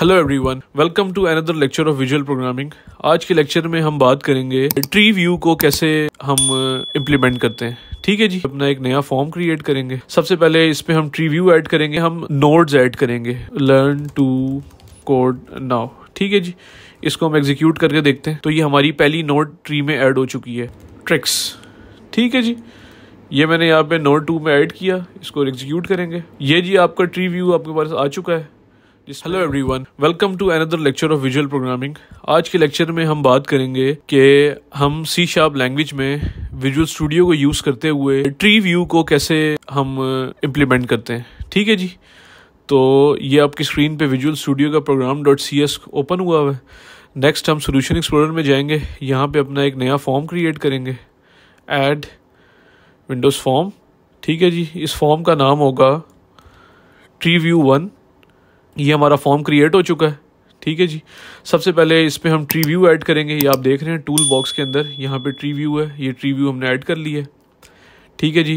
hello everyone welcome to another lecture of visual programming आज के lecture में हम बात करेंगे ट्री व्यू को कैसे हम इम्प्लीमेंट uh, करते हैं ठीक है जी अपना एक नया फॉर्म क्रिएट करेंगे सबसे पहले इसमें हम ट्री व्यू ऐड करेंगे हम नोड्स ऐड करेंगे लर्न टू कोड नाउ ठीक है जी इसको हम एग्जीक्यूट करके देखते हैं तो ये हमारी पहली नोट ट्री में ऐड हो चुकी है ट्रिक्स ठीक है जी ये मैंने यहाँ पे नोट टू में ऐड किया इसको एग्जीक्यूट करेंगे ये जी आपका ट्री व्यू आपके पास आ चुका है hello everyone welcome to another lecture of visual programming आज के लेक्चर में हम बात करेंगे कि हम सी शार्प लैंग्वेज में विजुअल स्टूडियो को यूज़ करते हुए ट्री व्यू को कैसे हम इम्प्लीमेंट uh, करते हैं ठीक है जी तो ये आपकी स्क्रीन पे विजुअल स्टूडियो का program dot C S open हुआ है नेक्स्ट हम सोल्यूशन एक्सप्लोरर में जाएंगे यहाँ पे अपना एक नया फॉर्म क्रिएट करेंगे एड विंडोज़ फॉर्म ठीक है जी इस फॉर्म का नाम होगा ट्री व्यू वन ये हमारा फॉर्म क्रिएट हो चुका है ठीक है जी सबसे पहले इस पर हम ट्री व्यू ऐड करेंगे ये आप देख रहे हैं टूल बॉक्स के अंदर यहाँ पे ट्री व्यू है ये ट्री व्यू हमने ऐड कर लिया है ठीक है जी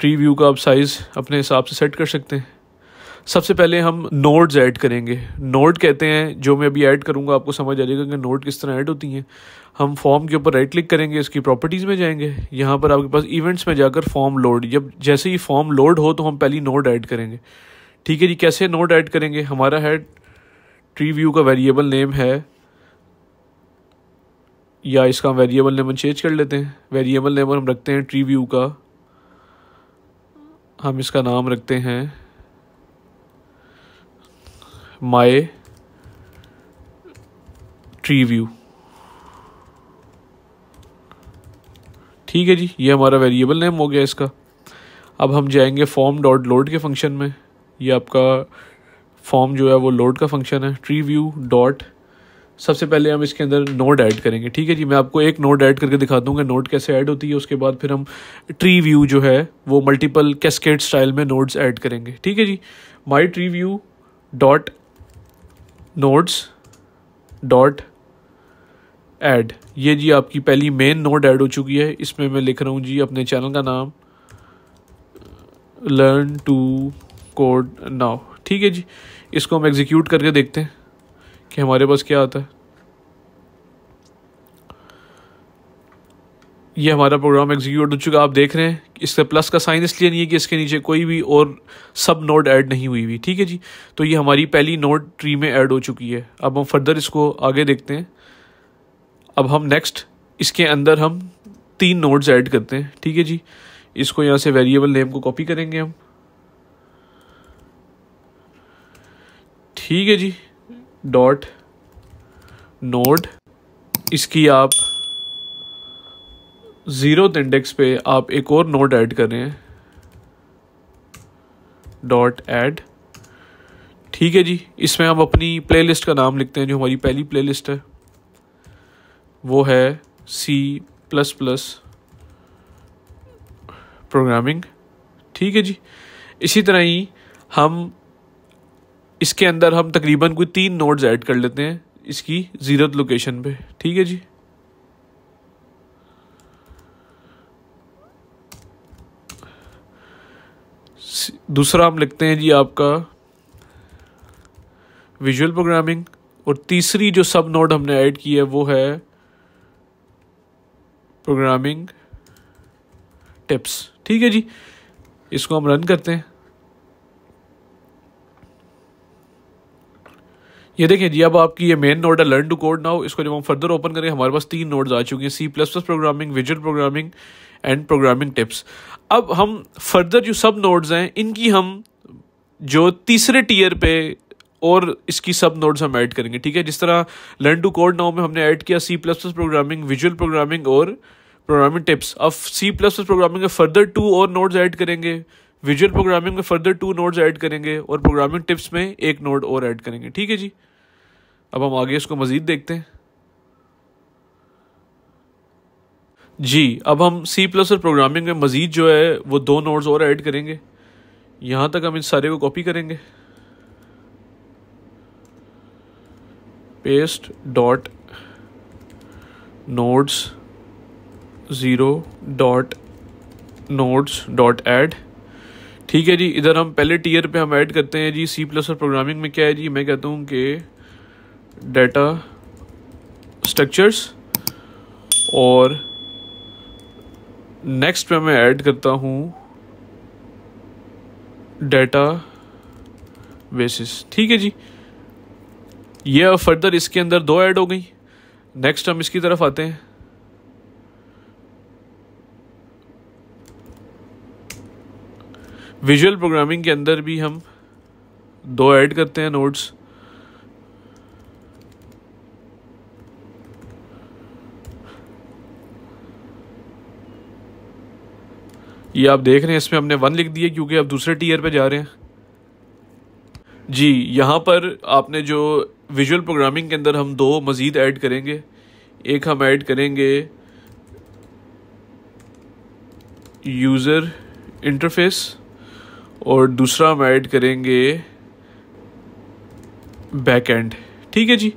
ट्री व्यू का आप साइज़ अपने हिसाब से सेट कर सकते हैं सबसे पहले हम नोड्स ऐड करेंगे नोड कहते हैं जो मैं अभी ऐड करूँगा आपको समझ आ जाएगा कि नोड किस तरह ऐड होती हैं हम फॉर्म के ऊपर राइट क्लिक करेंगे इसकी प्रॉपर्टीज़ में जाएंगे यहाँ पर आपके पास इवेंट्स में जाकर फॉर्म लोड जब जैसे ही फॉर्म लोड हो तो हम पहली नोड ऐड करेंगे ठीक है जी कैसे नोड ऐड करेंगे हमारा है ट्री व्यू का वेरिएबल नेम है या इसका वेरिएबल नेम चेंज कर लेते हैं वेरिएबल नेम हम रखते हैं ट्री व्यू का हम इसका नाम रखते हैं माय ट्री व्यू ठीक है जी ये हमारा वेरिएबल नेम हो गया इसका अब हम जाएंगे फॉर्म डॉट लोड के फंक्शन में ये आपका फॉर्म जो है वो लोड का फंक्शन है ट्री व्यू डॉट सबसे पहले हम इसके अंदर नोड ऐड करेंगे ठीक है जी मैं आपको एक नोड ऐड करके दिखा दूंगा नोड कैसे ऐड होती है उसके बाद फिर हम ट्री व्यू जो है वो मल्टीपल कैस्केट स्टाइल में नोड्स ऐड करेंगे ठीक है जी my tree view dot nodes dot add ये जी आपकी पहली मेन नोड ऐड हो चुकी है इसमें मैं लिख रहा हूँ जी अपने चैनल का नाम लर्न टू कोड नाउ ठीक है जी इसको हम एग्जीक्यूट करके देखते हैं कि हमारे पास क्या आता है ये हमारा प्रोग्राम एग्जीक्यूट हो चुका आप देख रहे हैं इसका प्लस का साइन इसलिए नहीं है कि इसके नीचे कोई भी और सब नोड ऐड नहीं हुई हुई ठीक है जी तो ये हमारी पहली नोड ट्री में ऐड हो चुकी है अब हम फर्दर इसको आगे देखते हैं अब हम नेक्स्ट इसके अंदर हम तीन नोड्स ऐड करते हैं ठीक है जी इसको यहाँ से वेरिएबल नेम को कॉपी करेंगे हम ठीक है जी डॉट नोड इसकी आप ज़ीरो इंडेक्स पे आप एक और नोड ऐड कर रहे हैं डॉट ऐड ठीक है जी इसमें हम अपनी प्लेलिस्ट का नाम लिखते हैं जो हमारी पहली प्लेलिस्ट है वो है सी प्लस प्लस प्रोग्रामिंग ठीक है जी इसी तरह ही हम इसके अंदर हम तकरीबन कोई तीन नोड्स ऐड कर लेते हैं इसकी ज़ीरत लोकेशन पे ठीक है जी दूसरा हम लिखते हैं जी आपका विजुअल प्रोग्रामिंग और तीसरी जो सब नोड हमने ऐड की है वो है प्रोग्रामिंग टिप्स ठीक है जी इसको हम रन करते हैं ये देखें जी अब आपकी ये मेन नोड है लर्न टू कोड नाउ इसको जब हम फर्दर ओपन करें हमारे पास तीन नोड्स आ चुके हैं C plus plus programming visual programming and programming tips अब हम फर्दर जो सब नोड्स हैं इनकी हम जो तीसरे टीयर पे और इसकी सब नोट्स हम ऐड करेंगे ठीक है जिस तरह लर्न टू कोड नाउ में हमने ऐड किया C plus plus programming visual programming और प्रोग्रामिंग टिप्स अब सी प्लस प्लस प्रोग्रामिंग में फर्दर टू और नोड्स ऐड करेंगे विजुअल प्रोग्रामिंग में फर्दर टू नोड्स ऐड करेंगे और प्रोग्रामिंग टिप्स में एक नोट और ऐड करेंगे ठीक है जी अब हम आगे इसको मज़ीद देखते हैं जी अब हम सी प्लस और प्रोग्रामिंग में मज़ीद जो है वो दो नोट्स और ऐड करेंगे यहाँ तक हम इन सारे को कॉपी करेंगे paste dot nodes zero dot nodes dot add ठीक है जी इधर हम पहले टीयर पे हम ऐड करते हैं जी सी प्लस और प्रोग्रामिंग में क्या है जी मैं कहता हूँ कि डेटा स्ट्रक्चर्स और नेक्स्ट में मैं ऐड करता हूँ डेटा बेसिस ठीक है जी ये फर्दर इसके अंदर दो ऐड हो गई नेक्स्ट हम इसकी तरफ आते हैं विजुअल प्रोग्रामिंग के अंदर भी हम दो ऐड करते हैं नोट्स ये आप देख रहे हैं इसमें हमने वन लिख दिया क्योंकि आप दूसरे टीयर पे जा रहे हैं जी यहाँ पर आपने जो विजुअल प्रोग्रामिंग के अंदर हम दो मज़ीद ऐड करेंगे एक हम ऐड करेंगे यूज़र इंटरफेस और दूसरा हम ऐड करेंगे बैक एंड ठीक है जी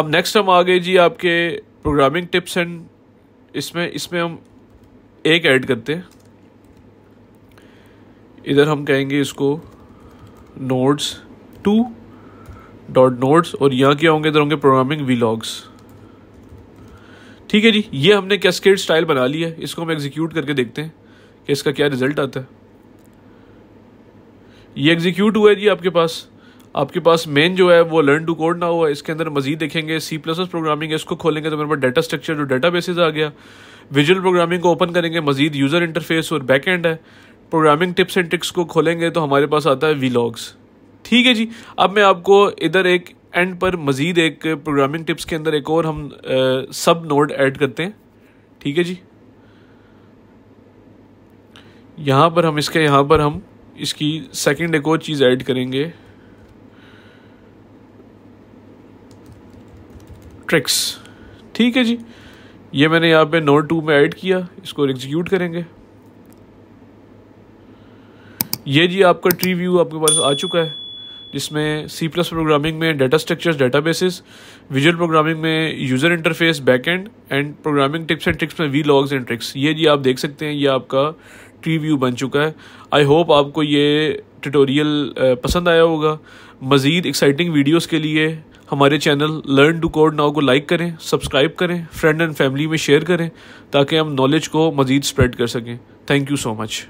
अब नेक्स्ट हम आ गए जी आपके प्रोग्रामिंग टिप्स एंड इसमें इसमें हम एक ऐड करते हैं इधर हम कहेंगे इसको नोड्स टू डॉट नोट्स और यहाँ क्या होंगे इधर होंगे प्रोग्रामिंग वीलॉग्स ठीक है जी ये हमने कैस्केड स्टाइल बना लिया है इसको हम एग्जीक्यूट करके देखते हैं कि इसका क्या रिजल्ट आता है ये एग्जीक्यूट हुआ है जी आपके पास आपके पास मेन जो है वो लर्न टू कोड ना हुआ इसके अंदर मजीद देखेंगे सी प्लस एस प्रोग्रामिंग है इसको खोलेंगे तो मेरे पास डाटा स्ट्रक्चर जो डाटा बेसिस आ गया विजुअल प्रोग्रामिंग को ओपन करेंगे मजीद यूज़र इंटरफेस और बैक एंड है प्रोग्रामिंग टिप्स एंड ट्रिक्स को खोलेंगे तो हमारे पास आता है वीलॉग्स ठीक है जी अब मैं आपको इधर एक एंड पर मज़ीद एक प्रोग्रामिंग टिप्स के अंदर एक और हम आ, सब नोड ऐड करते हैं ठीक है जी यहाँ पर हम इसके यहाँ पर हम इसकी सेकंड एक और चीज़ ऐड करेंगे ट्रिक्स ठीक है जी ये मैंने यहाँ पे नोड टू में ऐड किया इसको एग्जीक्यूट करेंगे ये जी आपका ट्री व्यू आपके पास आ चुका है जिसमें सी प्लस प्रोग्रामिंग में data structures data bases visual programming में user interface backend and programming tips and tricks में वी लॉग्स एंड ट्रिक्स ये जी आप देख सकते हैं ये आपका ट्री व्यू बन चुका है आई होप आपको ये ट्यूटोरियल पसंद आया होगा मज़ीद एक्साइटिंग वीडियोस के लिए हमारे channel learn to code now को लाइक करें सब्सक्राइब करें फ्रेंड एंड फैमिली में शेयर करें ताकि हम नॉलेज को मज़ीद स्प्रेड कर सकें थैंक यू सो मच